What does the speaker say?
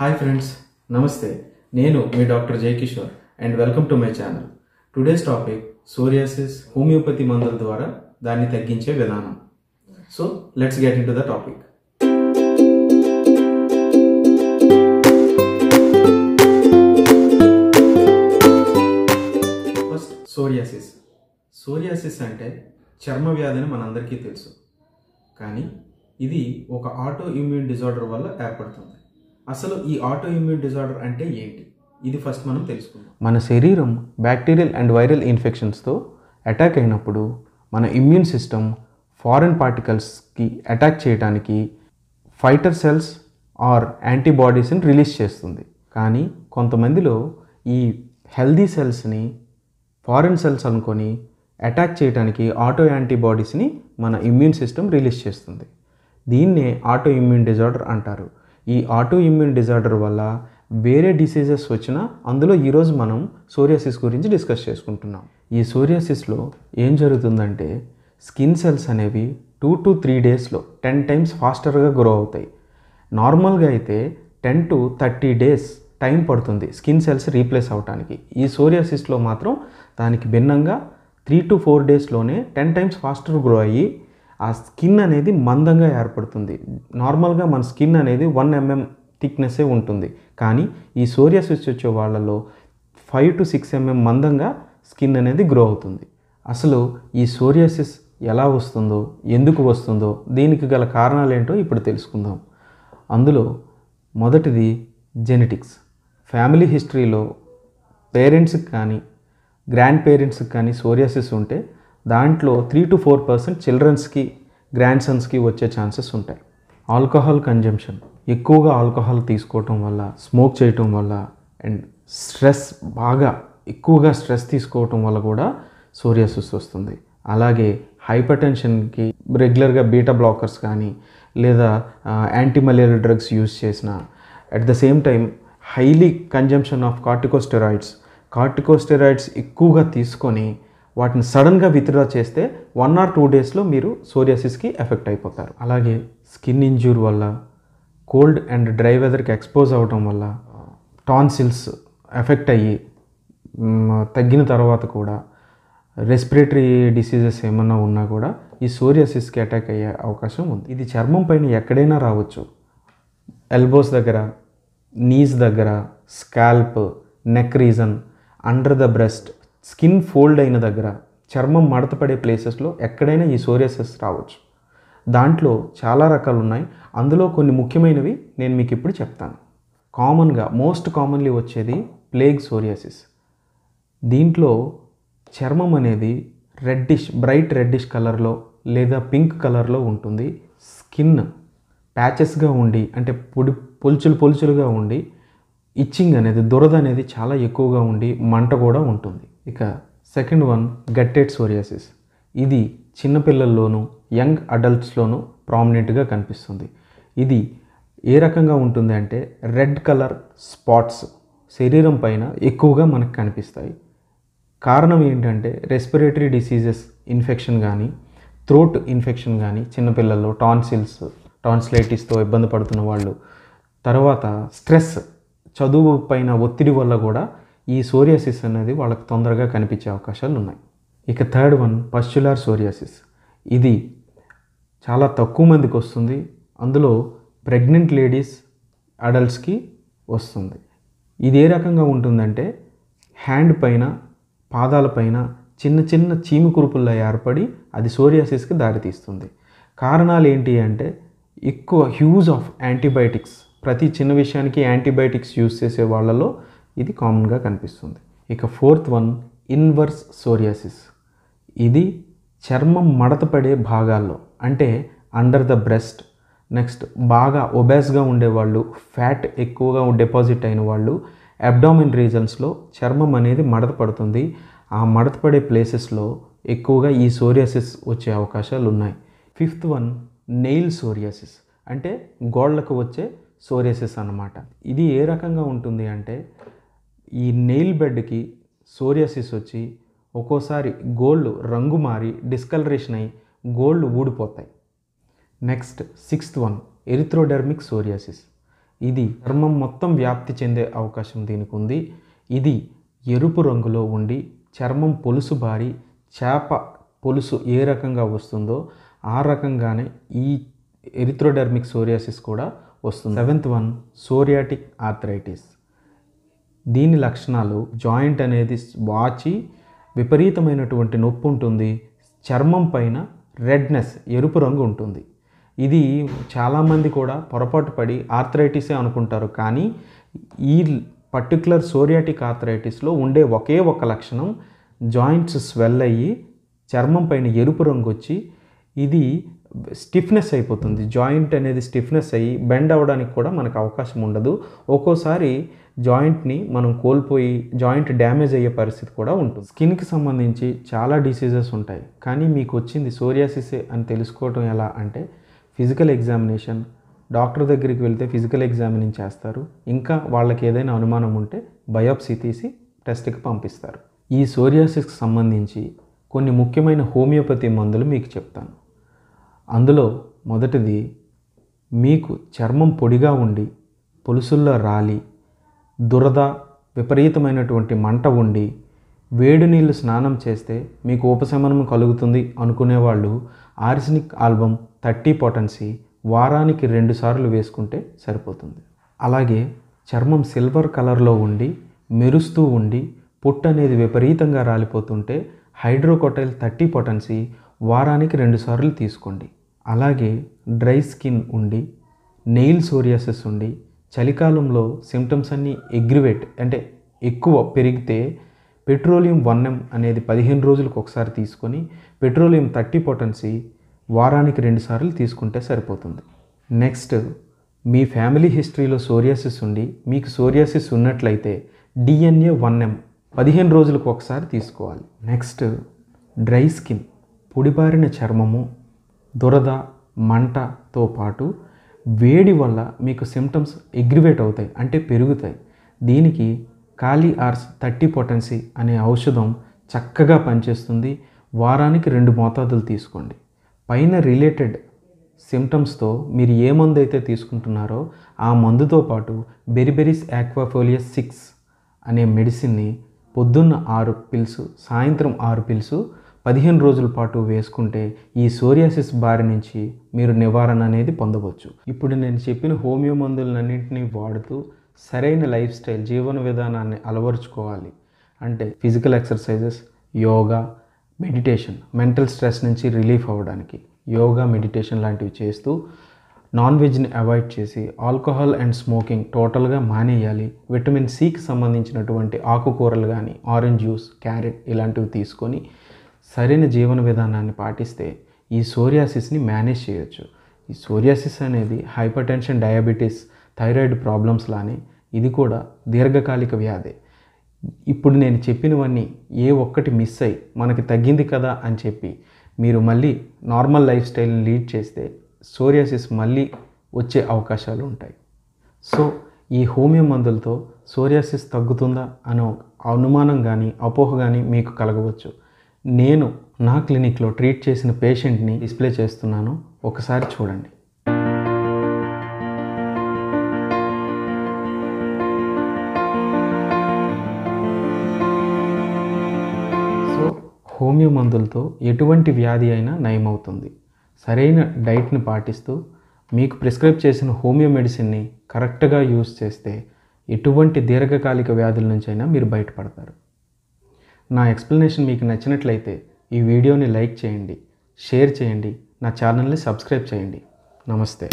hi friends నమస్తే నేను మీ doctor Jayakishore and welcome to my channel today's topic psoriasis homeopathy మందుల ద్వారా దాన్ని తగ్గించే విధానం so let's get into the topic first psoriasis psoriasis అంటే చర్మ వ్యాధి మనందరికీ తెలుసు కానీ ఇది ఒక ఆటో ఇమ్యూన్ డిజార్డర్ వల్ల ఏర్పడుతుంది అసలు ఈ ఆటో ఇమ్యూన్ డిజార్డర్ అంటే ఏంటి ఇది ఫస్ట్ మనం తెలుసుకుందాం మన శరీరం బ్యాక్టీరియల్ అండ్ వైరల్ ఇన్ఫెక్షన్స్తో అటాక్ అయినప్పుడు మన ఇమ్యూన్ సిస్టమ్ ఫారెన్ పార్టికల్స్కి అటాక్ చేయడానికి ఫైటర్ సెల్స్ ఆర్ యాంటీబాడీస్ని రిలీజ్ చేస్తుంది కానీ కొంతమందిలో ఈ హెల్దీ సెల్స్ని ఫారెన్ సెల్స్ అనుకొని అటాక్ చేయడానికి ఆటో యాంటీబాడీస్ని మన ఇమ్యూన్ సిస్టమ్ రిలీజ్ చేస్తుంది దీన్నే ఆటో ఇమ్యూన్ డిజార్డర్ అంటారు ఈ ఆటో ఇమ్యూన్ డిజార్డర్ వల్ల వేరే డిసీజెస్ వచ్చినా అందులో ఈరోజు మనం సోరియాసిస్ గురించి డిస్కస్ చేసుకుంటున్నాం ఈ సోరియాసిస్లో ఏం జరుగుతుందంటే స్కిన్ సెల్స్ అనేవి టూ టు త్రీ డేస్లో టెన్ టైమ్స్ ఫాస్టర్గా గ్రో అవుతాయి నార్మల్గా అయితే ten to thirty days time పడుతుంది స్కిన్ సెల్స్ రీప్లేస్ అవడానికి ఈ సోరియాసిస్లో మాత్రం దానికి భిన్నంగా త్రీ టు ఫోర్ డేస్లోనే టెన్ టైమ్స్ ఫాస్టర్ గ్రో అయ్యి ఆ స్కిన్ అనేది మందంగా ఏర్పడుతుంది నార్మల్గా మన స్కిన్ అనేది వన్ ఎంఎం థిక్నెస్సే ఉంటుంది కానీ ఈ సోరియాసిస్ వచ్చే వాళ్ళలో ఫైవ్ టు సిక్స్ ఎంఎం మందంగా స్కిన్ అనేది గ్రో అవుతుంది అసలు ఈ సోరియాసిస్ ఎలా వస్తుందో ఎందుకు వస్తుందో దీనికి గల కారణాలు ఏంటో ఇప్పుడు తెలుసుకుందాం అందులో మొదటిది జెనెటిక్స్ ఫ్యామిలీ హిస్టరీలో పేరెంట్స్కి కానీ గ్రాండ్ పేరెంట్స్కి కానీ సోరియాసిస్ ఉంటే దాంట్లో త్రీ టు ఫోర్ పర్సెంట్ చిల్డ్రన్స్కి గ్రాండ్ సన్స్కి వచ్చే ఛాన్సెస్ ఉంటాయి ఆల్కహాల్ కన్జంప్షన్ ఎక్కువగా ఆల్కహాల్ తీసుకోవటం వల్ల స్మోక్ చేయటం వల్ల అండ్ స్ట్రెస్ బాగా ఎక్కువగా స్ట్రెస్ తీసుకోవటం వల్ల కూడా సోరియాసిస్ వస్తుంది అలాగే హైపర్ టెన్షన్కి రెగ్యులర్గా బీటా బ్లాకర్స్ కానీ లేదా యాంటీ మలేరియల్ డ్రగ్స్ యూజ్ చేసిన at the same time highly consumption of corticosteroids corticosteroids ఎక్కువగా తీసుకొని వాటిని సడన్గా విత్డ్రా చేస్తే వన్ ఆర్ టూ డేస్లో మీరు సోరియాసిస్కి ఎఫెక్ట్ అయిపోతారు అలాగే స్కిన్ ఇంజ్యూర్ వల్ల కోల్డ్ అండ్ డ్రై వెదర్కి ఎక్స్పోజ్ అవడం వల్ల టాన్సిల్స్ ఎఫెక్ట్ అయ్యి తగ్గిన తర్వాత కూడా రెస్పిరేటరీ డిసీజెస్ ఏమన్నా ఉన్నా కూడా ఈ సోరియాసిస్కి అటాక్ అయ్యే అవకాశం ఉంది ఇది చర్మం పైన ఎక్కడైనా రావచ్చు ఎల్బోస్ దగ్గర నీస్ దగ్గర scalp neck region under the breast skin fold అయిన దగ్గర చర్మం మడతపడే ప్లేసెస్లో ఎక్కడైనా ఈ సోరియాసిస్ రావచ్చు దాంట్లో చాలా రకాలు ఉన్నాయి అందులో కొన్ని ముఖ్యమైనవి నేను మీకు ఇప్పుడు చెప్తాను కామన్గా మోస్ట్ కామన్లీ వచ్చేది ప్లేగ్ సోరియాసిస్ దీంట్లో చర్మం అనేది రెడ్డిష్ బ్రైట్ రెడ్డిష్ కలర్లో లేదా పింక్ కలర్లో ఉంటుంది స్కిన్ ప్యాచెస్గా ఉండి అంటే పొడి పొలుచులు పొలుచులుగా ఉండి ఇచ్చింగ్ అనేది దురద అనేది చాలా ఎక్కువగా ఉండి మంట కూడా ఉంటుంది ఇక సెకండ్ వన్ గట్టెట్ సోరియాసిస్ ఇది చిన్నపిల్లల్లోనూ యంగ్ అడల్ట్స్లోనూ ప్రామినెంట్గా కనిపిస్తుంది ఇది ఏ రకంగా ఉంటుంది అంటే రెడ్ కలర్ స్పాట్స్ శరీరం పైన ఎక్కువగా మనకు కనిపిస్తాయి కారణం ఏంటంటే రెస్పిరేటరీ డిసీజెస్ ఇన్ఫెక్షన్ కానీ థ్రోట్ ఇన్ఫెక్షన్ కానీ చిన్నపిల్లల్లో టాన్సిల్స్ టాన్సిలైటిస్తో ఇబ్బంది పడుతున్న వాళ్ళు తర్వాత స్ట్రెస్ చదువు పైన ఒత్తిడి వల్ల కూడా ఈ సోరియాసిస్ అనేది వాళ్ళకి తొందరగా కనిపించే అవకాశాలు ఉన్నాయి ఇక థర్డ్ వన్ పస్చులార్ సోరియాసిస్ ఇది చాలా తక్కువ మందికి వస్తుంది అందులో ప్రెగ్నెంట్ లేడీస్ అడల్ట్స్కి వస్తుంది ఇది ఏ రకంగా ఉంటుందంటే హ్యాండ్ పైన పాదాల పైన చిన్న చిన్న చీమి కురుపుల్లా ఏర్పడి అది సోరియాసిస్కి దారితీస్తుంది కారణాలు ఏంటి అంటే ఎక్కువ హ్యూజ్ ఆఫ్ యాంటీబయాటిక్స్ ప్రతి చిన్న విషయానికి యాంటీబయాటిక్స్ యూస్ చేసే వాళ్ళలో ఇది కామన్గా కనిపిస్తుంది ఇక ఫోర్త్ వన్ ఇన్వర్స్ సోరియాసిస్ ఇది చర్మం మడతపడే భాగాల్లో అంటే అండర్ ద బ్రెస్ట్ నెక్స్ట్ బాగా ఒబేస్గా ఉండేవాళ్ళు ఫ్యాట్ ఎక్కువగా డిపాజిట్ అయిన వాళ్ళు అబ్డామిన్ రీజన్స్లో చర్మం అనేది మడత పడుతుంది ఆ మడత పడే ప్లేసెస్లో ఎక్కువగా ఈ సోరియాసిస్ వచ్చే అవకాశాలు ఉన్నాయి ఫిఫ్త్ వన్ నెయిల్ సోరియాసిస్ అంటే గోళ్లకు వచ్చే సోరియాసిస్ అన్నమాట ఇది ఏ రకంగా ఉంటుంది అంటే ఈ నెయిల్ బెడ్కి సోరియాసిస్ వచ్చి ఒక్కోసారి గోల్డ్ రంగు మారి డిస్కలరేషన్ అయ్యి గోల్డ్ ఊడిపోతాయి next sixth one erythrodermic psoriasis ఇది చర్మం మొత్తం వ్యాప్తి చెందే అవకాశం దీనికి ఉంది ఇది ఎరుపు రంగులో ఉండి చర్మం పొలుసు బారి చేప పొలుసు ఏ రకంగా వస్తుందో ఆ రకంగానే ఈ ఎరిథ్రోడెర్మిక్ సోరియాసిస్ కూడా వస్తుంది సెవెంత్ వన్ సోరియాటిక్ ఆర్థరైటిస్ దీని లక్షణాలు జాయింట్ అనేది వాచి విపరీతమైనటువంటి నొప్పి ఉంటుంది చర్మం పైన రెడ్నెస్ ఎరుపు రంగు ఉంటుంది ఇది చాలామంది కూడా పొరపాటు పడి ఆర్థరైటిసే అనుకుంటారు కానీ ఈ పర్టికులర్ సోరియాటిక్ ఆర్థరైటిస్లో ఉండే ఒకే ఒక లక్షణం జాయింట్స్ స్వెల్ అయ్యి చర్మం పైన ఎరుపు రంగు వచ్చి ఇది స్టిఫ్నెస్ అయిపోతుంది జాయింట్ అనేది స్టిఫ్నెస్ అయ్యి బెండ్ అవ్వడానికి కూడా మనకు అవకాశం ఉండదు ఒక్కోసారి జాయింట్ని మనం కోల్పోయి జాయింట్ డ్యామేజ్ అయ్యే పరిస్థితి కూడా ఉంటుంది స్కిన్కి సంబంధించి చాలా డిసీజెస్ ఉంటాయి కానీ మీకు వచ్చింది సోరియాసిసే అని తెలుసుకోవడం ఎలా అంటే ఫిజికల్ ఎగ్జామినేషన్ డాక్టర్ దగ్గరికి వెళ్తే ఫిజికల్ ఎగ్జామినింగ్ చేస్తారు ఇంకా వాళ్ళకి ఏదైనా అనుమానం ఉంటే బయోప్సీ తీసి టెస్ట్కి పంపిస్తారు ఈ సోరియాసిస్కి సంబంధించి కొన్ని ముఖ్యమైన హోమియోపతి మందులు మీకు చెప్తాను అందులో మొదటిది మీకు చర్మం పొడిగా ఉండి పొలుసుల్లో రాలి దురద విపరీతమైనటువంటి మంట ఉండి వేడి నీళ్ళు స్నానం చేస్తే మీకు ఉపశమనం కలుగుతుంది అనుకునేవాళ్ళు ఆర్సినిక్ ఆల్బమ్ థర్టీ పొటెన్సీ వారానికి రెండుసార్లు వేసుకుంటే సరిపోతుంది అలాగే చర్మం సిల్వర్ కలర్లో ఉండి మెరుస్తూ ఉండి పుట్టు అనేది విపరీతంగా రాలిపోతుంటే హైడ్రోకోటైల్ థర్టీ పొటెన్సీ వారానికి రెండుసార్లు తీసుకోండి అలాగే డ్రై స్కిన్ ఉండి నెయిల్ సోరియాసిస్ ఉండి చలికాలంలో సిమ్టమ్స్ అన్నీ ఎగ్రివేట్ అంటే ఎక్కువ పెరిగితే పెట్రోలియం వన్ ఎం అనేది పదిహేను రోజులకు ఒకసారి తీసుకొని పెట్రోలియం థర్టీ పొటెన్సీ వారానికి రెండుసార్లు తీసుకుంటే సరిపోతుంది నెక్స్ట్ మీ ఫ్యామిలీ హిస్టరీలో సోరియాసిస్ ఉండి మీకు సోరియాసిస్ ఉన్నట్లయితే డిఎన్ఏ వన్ ఎం పదిహేను రోజులకు ఒకసారి తీసుకోవాలి నెక్స్ట్ డ్రై స్కిన్ పొడిబారిన చర్మము దురద మంటతో పాటు వేడి వల్ల మీకు సిమ్టమ్స్ ఎగ్రివేట్ అవుతాయి అంటే పెరుగుతాయి దీనికి కాలీ ఆర్స్ థర్టీ పొటెన్సీ అనే ఔషధం చక్కగా పనిచేస్తుంది వారానికి రెండు మోతాదులు తీసుకోండి పైన రిలేటెడ్ సిమ్టమ్స్తో మీరు ఏ మందు అయితే తీసుకుంటున్నారో ఆ మందుతో పాటు బెరిబెరిస్ ఆక్వాఫోలియస్ సిక్స్ అనే మెడిసిన్ని పొద్దున్న ఆరు పిల్సు సాయంత్రం ఆరు పిల్సు పదిహేను రోజుల పాటు వేసుకుంటే ఈ సోరియాసిస్ బారి నుంచి మీరు నివారణ అనేది పొందవచ్చు ఇప్పుడు నేను చెప్పిన హోమియో మందులన్నింటినీ వాడుతూ సరైన లైఫ్ స్టైల్ జీవన విధానాన్ని అలవరుచుకోవాలి అంటే physical exercises yoga meditation mental stress నుంచి రిలీఫ్ అవ్వడానికి యోగా మెడిటేషన్ లాంటివి చేస్తూ నాన్ వెజ్ని అవాయిడ్ చేసి ఆల్కహాల్ అండ్ స్మోకింగ్ టోటల్గా మానేయాలి విటమిన్ సికి సంబంధించినటువంటి ఆకుకూరలు కానీ ఆరెంజ్ జ్యూస్ క్యారెట్ ఇలాంటివి తీసుకొని సరైన జీవన విధానాన్ని పాటిస్తే ఈ సోరియాసిస్ని మేనేజ్ చేయొచ్చు ఈ సోరియాసిస్ అనేది hypertension diabetes thyroid problems లానే ఇది కూడా దీర్ఘకాలిక వ్యాధి ఇప్పుడు నేను చెప్పినవన్నీ ఏ ఒక్కటి మిస్ అయ్యి మనకి తగ్గింది కదా అని చెప్పి మీరు మళ్ళీ నార్మల్ లైఫ్ స్టైల్ని లీడ్ చేస్తే సోరియాసిస్ మళ్ళీ వచ్చే అవకాశాలు ఉంటాయి సో ఈ హోమియో మందులతో సోరియాసిస్ తగ్గుతుందా అనే అనుమానం కానీ అపోహ కానీ మీకు కలగవచ్చు నేను నా క్లినిక్లో ట్రీట్ చేసిన పేషెంట్ని డిస్ప్లే చేస్తున్నాను ఒకసారి చూడండి సో హోమియో మందులతో ఎటువంటి వ్యాధి అయినా నయమవుతుంది సరైన డైట్ని పాటిస్తూ మీకు ప్రిస్క్రైబ్ చేసిన హోమియో మెడిసిన్ని కరెక్ట్గా యూస్ చేస్తే ఎటువంటి దీర్ఘకాలిక వ్యాధుల నుంచైనా మీరు బయటపడతారు నా ఎక్స్ప్లెనేషన్ మీకు నచ్చినట్లయితే ఈ వీడియోని లైక్ చేయండి షేర్ చేయండి నా ఛానల్ని సబ్స్క్రైబ్ చేయండి నమస్తే